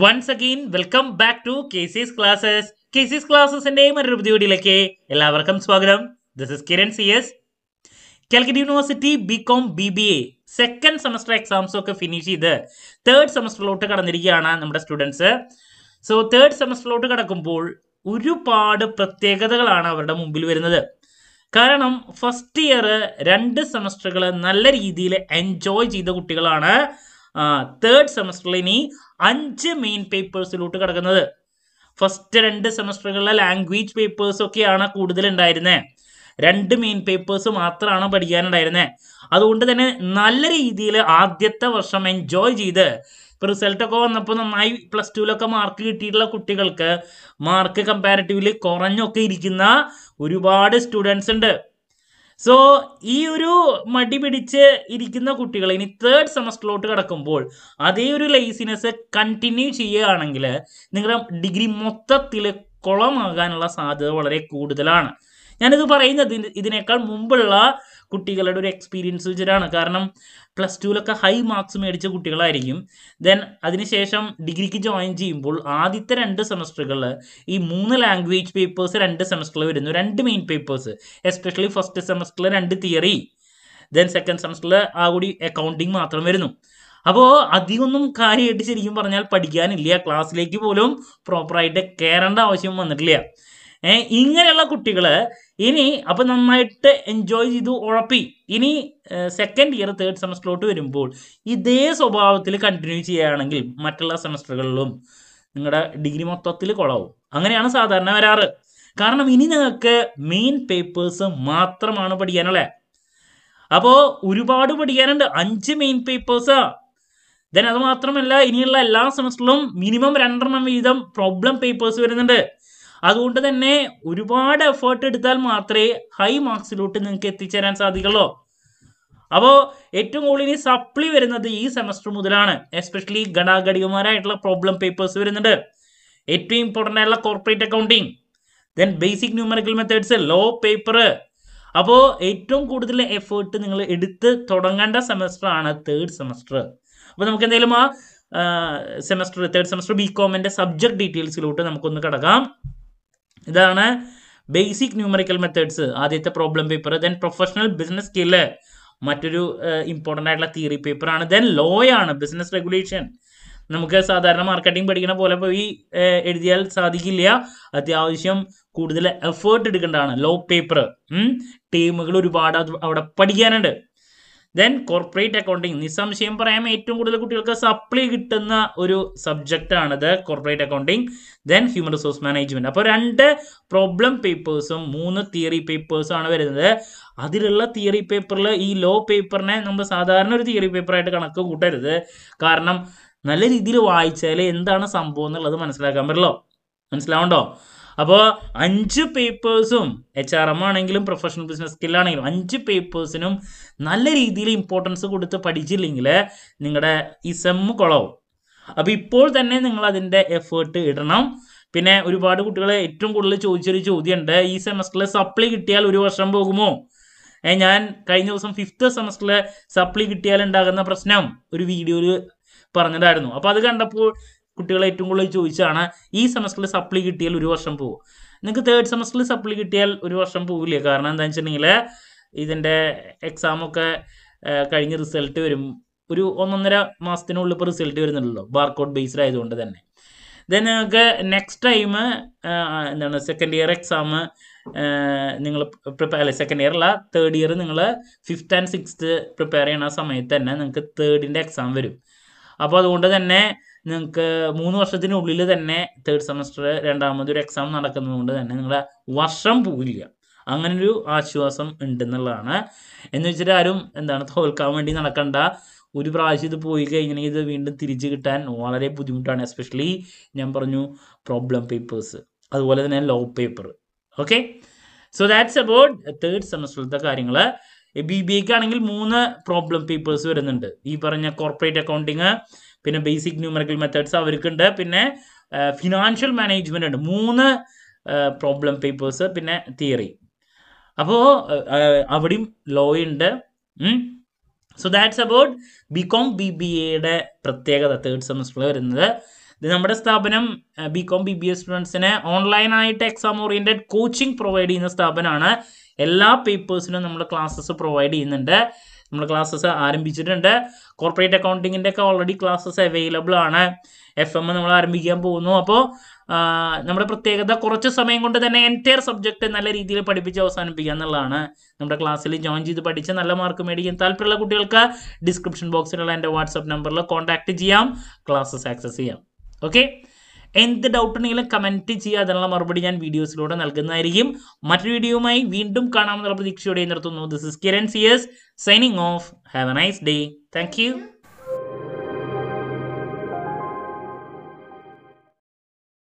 once again welcome back to KC's classes KC's ക്ലാസ്സസിന്റെ മറ്റൊരു പുതിയ എല്ലാവർക്കും സ്വാഗതം this is Kiran C S Calicut university B com B B A second semester exams ഒക്കെ finish ചെയ്ത് third സെമസ്റ്ററിലോട്ട് കടന്നിരിക്കുകയാണ് നമ്മുടെ സ്റ്റുഡൻസ് സോ തേർഡ് സെമസ്റ്ററിലോട്ട് കടക്കുമ്പോൾ ഒരുപാട് പ്രത്യേകതകളാണ് അവരുടെ മുമ്പിൽ വരുന്നത് കാരണം ഫസ്റ്റ് ഇയർ രണ്ട് സെമസ്റ്ററുകൾ നല്ല രീതിയിൽ എൻജോയ് ചെയ്ത കുട്ടികളാണ് തേർഡ് സെമസ്റ്ററിൽ ഇനി അഞ്ച് മെയിൻ പേപ്പേഴ്സിലോട്ട് കിടക്കുന്നത് ഫസ്റ്റ് രണ്ട് സെമസ്റ്ററുകളിലെ ലാംഗ്വേജ് പേപ്പേഴ്സ് ഒക്കെയാണ് കൂടുതൽ ഉണ്ടായിരുന്നത് രണ്ട് മെയിൻ പേപ്പേഴ്സ് മാത്രമാണ് പഠിക്കാനുണ്ടായിരുന്നത് അതുകൊണ്ട് തന്നെ നല്ല രീതിയിൽ ആദ്യത്തെ വർഷം എൻജോയ് ചെയ്ത് ഇപ്പോൾ റിസൾട്ടൊക്കെ വന്നപ്പോൾ നന്നായി പ്ലസ് ടുവിലൊക്കെ മാർക്ക് കിട്ടിയിട്ടുള്ള കുട്ടികൾക്ക് മാർക്ക് കമ്പാരിറ്റീവ്ലി കുറഞ്ഞൊക്കെ ഇരിക്കുന്ന ഒരുപാട് സ്റ്റുഡൻസ് ഉണ്ട് സോ ഈ ഒരു മടി പിടിച്ച് ഇരിക്കുന്ന കുട്ടികൾ ഇനി തേർഡ് സെമസ്റ്ററിലോട്ട് കിടക്കുമ്പോൾ അതേ ഒരു ലേസിനെസ് കണ്ടിന്യൂ ചെയ്യുകയാണെങ്കിൽ നിങ്ങളുടെ ഡിഗ്രി മൊത്തത്തിൽ കുളമാകാനുള്ള സാധ്യത വളരെ കൂടുതലാണ് ഞാനിത് പറയുന്നത് ഇതിനേക്കാൾ മുമ്പുള്ള കുട്ടികളുടെ ഒരു എക്സ്പീരിയൻസ് വെച്ചിട്ടാണ് കാരണം പ്ലസ് ടുവിലൊക്കെ ഹൈ മാർക്സ് മേടിച്ച കുട്ടികളായിരിക്കും ദെൻ അതിനുശേഷം ഡിഗ്രിക്ക് ജോയിൻ ചെയ്യുമ്പോൾ ആദ്യത്തെ രണ്ട് സെമസ്റ്ററുകളിൽ ഈ മൂന്ന് ലാംഗ്വേജ് പേപ്പേഴ്സ് രണ്ട് സെമസ്റ്ററിൽ വരുന്നു രണ്ട് മെയിൻ പേപ്പേഴ്സ് എസ്പെഷ്യലി ഫസ്റ്റ് സെമസ്റ്ററിൽ രണ്ട് തിയറി ദെൻ സെക്കൻഡ് സെമസ്റ്ററിൽ ആ കൂടി അക്കൗണ്ടിങ് മാത്രം വരുന്നു അപ്പോൾ അധികമൊന്നും കാര്യമായിട്ട് ശരിക്കും പറഞ്ഞാൽ പഠിക്കാനില്ല ക്ലാസ്സിലേക്ക് പോലും പ്രോപ്പറായിട്ട് കയറേണ്ട ആവശ്യം വന്നിട്ടില്ല ഇങ്ങനെയുള്ള കുട്ടികൾ ഇനി അപ്പം നന്നായിട്ട് എൻജോയ് ചെയ്തു ഉഴപ്പി ഇനി സെക്കൻഡ് ഇയർ തേർഡ് സെമസ്റ്ററിലോട്ട് വരുമ്പോൾ ഇതേ സ്വഭാവത്തിൽ കണ്ടിന്യൂ ചെയ്യുകയാണെങ്കിൽ മറ്റുള്ള സെമസ്റ്ററുകളിലും നിങ്ങളുടെ ഡിഗ്രി മൊത്തത്തിൽ കുളവും അങ്ങനെയാണ് സാധാരണ വരാറ് കാരണം ഇനി നിങ്ങൾക്ക് മെയിൻ പേപ്പേഴ്സ് മാത്രമാണ് പഠിക്കാനുള്ളത് അപ്പോൾ ഒരുപാട് പഠിക്കാനുണ്ട് അഞ്ച് മെയിൻ പേപ്പേഴ്സാ ദെൻ അത് മാത്രമല്ല ഇനിയുള്ള എല്ലാ സെമസ്റ്ററിലും മിനിമം രണ്ടെണ്ണം വീതം പ്രോബ്ലം പേപ്പേഴ്സ് വരുന്നുണ്ട് അതുകൊണ്ട് തന്നെ ഒരുപാട് എഫേർട്ട് എടുത്താൽ മാത്രമേ ഹൈ മാർക്സിലോട്ട് നിങ്ങൾക്ക് എത്തിച്ചേരാൻ സാധിക്കുള്ളൂ അപ്പോൾ ഏറ്റവും കൂടുതൽ ഇനി സപ്ലി വരുന്നത് ഈ സെമസ്റ്റർ മുതലാണ് എസ്പെഷ്യലി ഘടാഘടികമാരായിട്ടുള്ള പ്രോബ്ലം പേപ്പേഴ്സ് വരുന്നുണ്ട് ഏറ്റവും ഇമ്പോർട്ടൻ്റ് ആയിട്ടുള്ള corporate accounting then basic numerical methods law paper അപ്പോൾ ഏറ്റവും കൂടുതൽ എഫേർട്ട് നിങ്ങൾ എടുത്ത് തുടങ്ങേണ്ട സെമസ്റ്റർ ആണ് തേർഡ് സെമസ്റ്റർ അപ്പോൾ നമുക്ക് എന്തെങ്കിലും ആ സെമസ്റ്റർ തേർഡ് സെമസ്റ്റർ ബി കോമിൻ്റെ സബ്ജക്ട് ഡീറ്റെയിൽസിലോട്ട് നമുക്കൊന്ന് കിടക്കാം ഇതാണ് ബേസിക് ന്യൂമറിക്കൽ മെത്തേഡ്സ് ആദ്യത്തെ problem paper then professional business skill മറ്റൊരു ഇമ്പോർട്ടൻ്റ് ആയിട്ടുള്ള തിയറി പേപ്പറാണ് ദെൻ ലോ ആണ് ബിസിനസ് റെഗുലേഷൻ നമുക്ക് സാധാരണ മാർക്കറ്റിംഗ് പഠിക്കുന്ന പോലെ പോയി എഴുതിയാൽ സാധിക്കില്ല അത്യാവശ്യം കൂടുതൽ എഫേർട്ട് എടുക്കേണ്ടതാണ് ലോ പേപ്പർ ടീമുകൾ ഒരുപാട് അവിടെ പഠിക്കാനുണ്ട് ദെൻ കോർപ്പറേറ്റ് അക്കൗണ്ടിങ് നിസ്സംശയം പറയാം ഏറ്റവും കൂടുതൽ കുട്ടികൾക്ക് സപ്ലി കിട്ടുന്ന ഒരു സബ്ജക്റ്റ് ആണിത് corporate accounting then human resource management അപ്പോൾ രണ്ട് പ്രോബ്ലം പേപ്പേഴ്സും മൂന്ന് തിയറി പേപ്പേഴ്സും ആണ് വരുന്നത് അതിലുള്ള തിയറി പേപ്പറിൽ ഈ ലോ പേപ്പറിനെ നമ്മൾ സാധാരണ ഒരു തിയറി പേപ്പറായിട്ട് കണക്ക് കൂട്ടരുത് കാരണം നല്ല രീതിയിൽ വായിച്ചാൽ എന്താണ് സംഭവം എന്നുള്ളത് മനസ്സിലാക്കാൻ പറ്റുള്ളൂ മനസ്സിലാവുണ്ടോ അപ്പോൾ അഞ്ച് പേപ്പേഴ്സും എച്ച് ആർ എം ആണെങ്കിലും പ്രൊഫഷണൽ ബിസിനസ് സ്കില്ലാണെങ്കിലും അഞ്ച് പേപ്പേഴ്സിനും നല്ല രീതിയിൽ ഇമ്പോർട്ടൻസ് കൊടുത്ത് പഠിച്ചില്ലെങ്കിൽ നിങ്ങളുടെ ഈ e സെമ്മ് കുളവും അപ്പോൾ ഇപ്പോൾ തന്നെ നിങ്ങൾ അതിൻ്റെ എഫേർട്ട് ഇടണം പിന്നെ ഒരുപാട് കുട്ടികൾ ഏറ്റവും കൂടുതൽ ചോദിച്ചൊരു ചോദ്യമുണ്ട് ഈ സെമസ്റ്ററിൽ സപ്ലി കിട്ടിയാൽ ഒരു വർഷം പോകുമോ ഞാൻ കഴിഞ്ഞ ദിവസം ഫിഫ്ത്ത് സെമസ്റ്ററിൽ സപ്ലി കിട്ടിയാൽ ഉണ്ടാകുന്ന പ്രശ്നം ഒരു വീഡിയോയിൽ പറഞ്ഞതായിരുന്നു അപ്പോൾ അത് കണ്ടപ്പോൾ കുട്ടികൾ ഏറ്റവും കൂടുതൽ ചോദിച്ചാണ് ഈ സെമസ്റ്ററിൽ സപ്ലി കിട്ടിയാൽ ഒരു വർഷം പോകും നിങ്ങൾക്ക് തേർഡ് സെമസ്റ്ററിൽ സപ്ലി കിട്ടിയാൽ ഒരു വർഷം പോവില്ല കാരണം എന്താണെന്ന് വെച്ചിട്ടുണ്ടെങ്കിൽ ഇതിൻ്റെ എക്സാമൊക്കെ കഴിഞ്ഞ് റിസൾട്ട് വരും ഒരു ഒന്നൊന്നര മാസത്തിനുള്ളിൽ ഇപ്പോൾ റിസൾട്ട് വരുന്നുണ്ടല്ലോ ബാർകോഡ് ബേസ്ഡ് ആയതുകൊണ്ട് തന്നെ ദെൻ നിങ്ങൾക്ക് നെക്സ്റ്റ് ടൈം എന്താണ് സെക്കൻഡ് ഇയർ എക്സാം നിങ്ങൾ പ്രിപ്പയർ അല്ല സെക്കൻഡ് ഇയർ അല്ല തേർഡ് ഇയർ നിങ്ങൾ ഫിഫ്ത്ത് ആൻഡ് സിക്സ്ത് പ്രിപ്പയർ ചെയ്യണ സമയത്ത് തന്നെ നിങ്ങൾക്ക് തേർഡിൻ്റെ എക്സാം വരും അപ്പോൾ അതുകൊണ്ട് തന്നെ നിങ്ങൾക്ക് മൂന്ന് വർഷത്തിനുള്ളിൽ തന്നെ തേർഡ് സെമസ്റ്റർ രണ്ടാമത് ഒരു എക്സാം നടക്കുന്നതുകൊണ്ട് തന്നെ നിങ്ങളുടെ വർഷം പോവില്ല അങ്ങനൊരു ആശ്വാസം ഉണ്ടെന്നുള്ളതാണ് എന്ന് വെച്ചിട്ട് ആരും എന്താണ് തോൽക്കാൻ വേണ്ടി നടക്കണ്ട ഒരു പ്രാവശ്യം ഇത് പോയി കഴിഞ്ഞാൽ ഇത് വീണ്ടും തിരിച്ചു കിട്ടാൻ വളരെ ബുദ്ധിമുട്ടാണ് എസ്പെഷ്യലി ഞാൻ പറഞ്ഞു പ്രോബ്ലം പേപ്പേഴ്സ് അതുപോലെ തന്നെ law paper okay so that's about third സെമസ്റ്ററിലത്തെ കാര്യങ്ങൾ ബി ബി എക്ക് ആണെങ്കിൽ മൂന്ന് പ്രോബ്ലം പേപ്പേഴ്സ് വരുന്നുണ്ട് ഈ പറഞ്ഞ കോർപ്പറേറ്റ് അക്കൗണ്ടിങ് പിന്നെ ബേസിക് ന്യൂമറിക്കൽ മെത്തേഡ്സ് അവർക്കുണ്ട് പിന്നെ ഫിനാൻഷ്യൽ മാനേജ്മെൻ്റ് ഉണ്ട് മൂന്ന് പ്രോബ്ലം പേപ്പേഴ്സ് പിന്നെ തിയറി അപ്പോൾ അവിടെയും ലോ ഉണ്ട് so that's about B com B B എയുടെ പ്രത്യേകത തേർഡ് സെമസ്റ്ററിൽ വരുന്നത് നമ്മുടെ സ്ഥാപനം B com B B A സ്റ്റുഡൻസിന് ഓൺലൈനായിട്ട് എക്സാം ഓറിയൻറ്റഡ് കോച്ചിങ് പ്രൊവൈഡ് ചെയ്യുന്ന സ്ഥാപനമാണ് എല്ലാ പേപ്പേഴ്സിനും നമ്മൾ ക്ലാസ്സസ് പ്രൊവൈഡ് ചെയ്യുന്നുണ്ട് നമ്മൾ ക്ലാസ്സസ് ആരംഭിച്ചിട്ടുണ്ട് കോർപ്പറേറ്റ് അക്കൗണ്ടിങ്ങിൻ്റെ ഒക്കെ ഓൾറെഡി ക്ലാസ്സസ് അവൈലബിൾ ആണ് എഫ് എം നമ്മൾ ആരംഭിക്കാൻ പോകുന്നു അപ്പോൾ നമ്മുടെ പ്രത്യേകത കുറച്ച് സമയം കൊണ്ട് തന്നെ എൻറ്റയർ സബ്ജക്റ്റ് നല്ല രീതിയിൽ പഠിപ്പിച്ച് അവസാനിപ്പിക്കുക എന്നുള്ളതാണ് നമ്മുടെ ക്ലാസ്സിൽ ജോയിൻ ചെയ്ത് പഠിച്ച് നല്ല മാർക്ക് മേടിക്കാൻ താല്പര്യമുള്ള കുട്ടികൾക്ക് ഡിസ്ക്രിപ്ഷൻ ബോക്സിലുള്ള എൻ്റെ വാട്സപ്പ് നമ്പറിൽ കോൺടാക്ട് ചെയ്യാം ക്ലാസ്സസ് ആക്സസ് ചെയ്യാം ഓക്കെ എന്ത് ഡൗട്ട് ഉണ്ടെങ്കിലും കമൻറ്റ് ചെയ്യുക അതിനുള്ള മറുപടി ഞാൻ വീഡിയോസിലൂടെ നൽകുന്നതായിരിക്കും മറ്റൊരു വീഡിയോയുമായി വീണ്ടും കാണാമെന്നുള്ള പ്രതീക്ഷയോടെ നിർത്തുന്നു this is Kiran sir's signing off have a nice day thank U